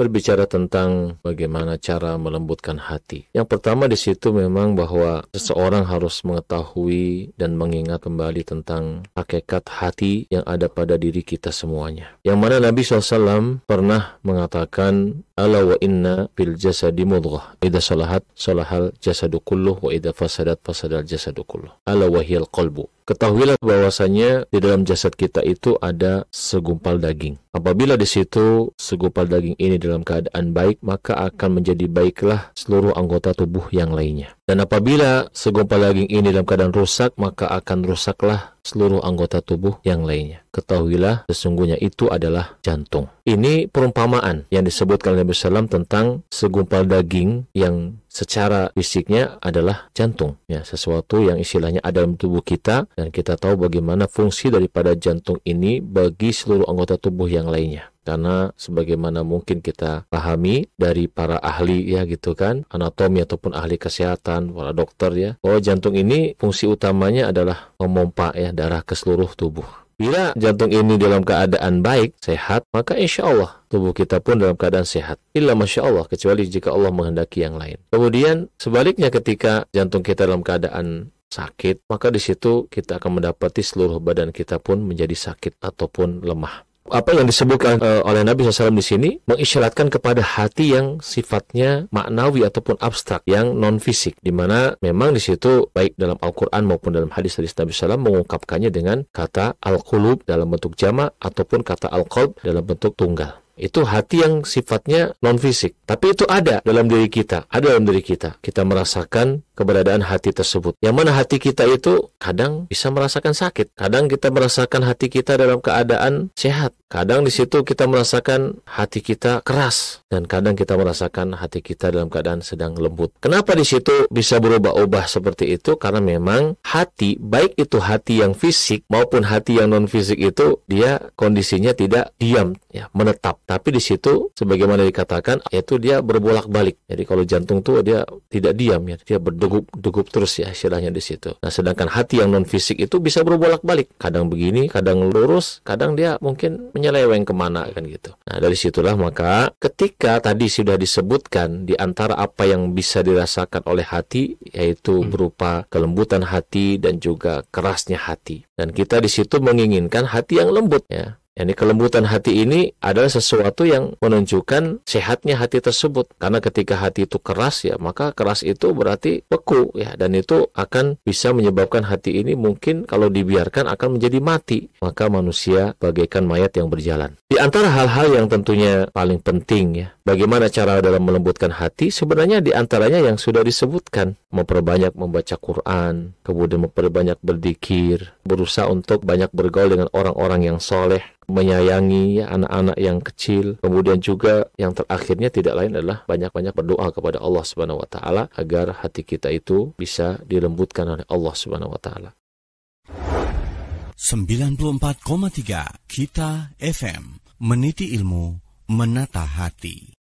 berbicara tentang bagaimana cara melembutkan hati. Yang pertama di situ memang bahwa seseorang harus mengetahui dan mengingat kembali tentang hakikat hati yang ada pada diri kita semuanya. Yang mana Nabi SAW pernah mengatakan Ala wa inna bil jasadi mudghah. Idza salahat salahal jasadu kulluh wa idza fasadat fasadal jasadu kulluh. Ala wa hiyal qalbu. Ketahuilah bahwasanya di dalam jasad kita itu ada segumpal daging. Apabila di situ segumpal daging ini dalam keadaan baik, maka akan menjadi baiklah seluruh anggota tubuh yang lainnya. Dan apabila segumpal daging ini dalam keadaan rusak, maka akan rusaklah seluruh anggota tubuh yang lainnya. Ketahuilah sesungguhnya itu adalah jantung. Ini perumpamaan yang disebutkan Nabi Sallam tentang segumpal daging yang secara fisiknya adalah jantung. Ya, sesuatu yang istilahnya ada dalam tubuh kita dan kita tahu bagaimana fungsi daripada jantung ini bagi seluruh anggota tubuh yang lainnya karena sebagaimana mungkin kita pahami dari para ahli ya gitu kan anatomi ataupun ahli kesehatan para dokter ya bahwa jantung ini fungsi utamanya adalah memompa ya darah ke seluruh tubuh Bila jantung ini dalam keadaan baik, sehat, maka insya Allah tubuh kita pun dalam keadaan sehat. Illa masya Allah, kecuali jika Allah menghendaki yang lain. Kemudian sebaliknya ketika jantung kita dalam keadaan sakit, maka di situ kita akan mendapati seluruh badan kita pun menjadi sakit ataupun lemah apa yang disebutkan uh, eh, oleh Nabi SAW di sini mengisyaratkan kepada hati yang sifatnya maknawi ataupun abstrak yang non fisik di mana memang di situ baik dalam Al-Qur'an maupun dalam hadis-hadis Nabi SAW mengungkapkannya dengan kata al-qulub dalam bentuk jama ataupun kata al-qalb dalam bentuk tunggal itu hati yang sifatnya non fisik tapi itu ada dalam diri kita ada dalam diri kita kita merasakan keberadaan hati tersebut. Yang mana hati kita itu kadang bisa merasakan sakit, kadang kita merasakan hati kita dalam keadaan sehat, kadang di situ kita merasakan hati kita keras, dan kadang kita merasakan hati kita dalam keadaan sedang lembut. Kenapa di situ bisa berubah-ubah seperti itu? Karena memang hati, baik itu hati yang fisik maupun hati yang non fisik itu dia kondisinya tidak diam, ya menetap. Tapi di situ sebagaimana dikatakan yaitu dia berbolak-balik. Jadi kalau jantung tuh dia tidak diam ya, dia berdegup degup degup terus ya istilahnya di situ. Nah sedangkan hati yang non fisik itu bisa berbolak balik. Kadang begini, kadang lurus, kadang dia mungkin menyeleweng kemana kan gitu. Nah dari situlah maka ketika tadi sudah disebutkan di antara apa yang bisa dirasakan oleh hati yaitu hmm. berupa kelembutan hati dan juga kerasnya hati. Dan kita di situ menginginkan hati yang lembut ya Yani kelembutan hati ini adalah sesuatu yang menunjukkan sehatnya hati tersebut. Karena ketika hati itu keras ya, maka keras itu berarti beku ya dan itu akan bisa menyebabkan hati ini mungkin kalau dibiarkan akan menjadi mati. Maka manusia bagaikan mayat yang berjalan. Di antara hal-hal yang tentunya paling penting ya, bagaimana cara dalam melembutkan hati sebenarnya di antaranya yang sudah disebutkan, memperbanyak membaca Quran, kemudian memperbanyak berdikir, berusaha untuk banyak bergaul dengan orang-orang yang soleh, menyayangi anak-anak yang kecil. Kemudian juga yang terakhirnya tidak lain adalah banyak-banyak berdoa kepada Allah Subhanahu wa taala agar hati kita itu bisa dilembutkan oleh Allah Subhanahu wa taala. 94,3 Kita FM Meniti Ilmu Menata Hati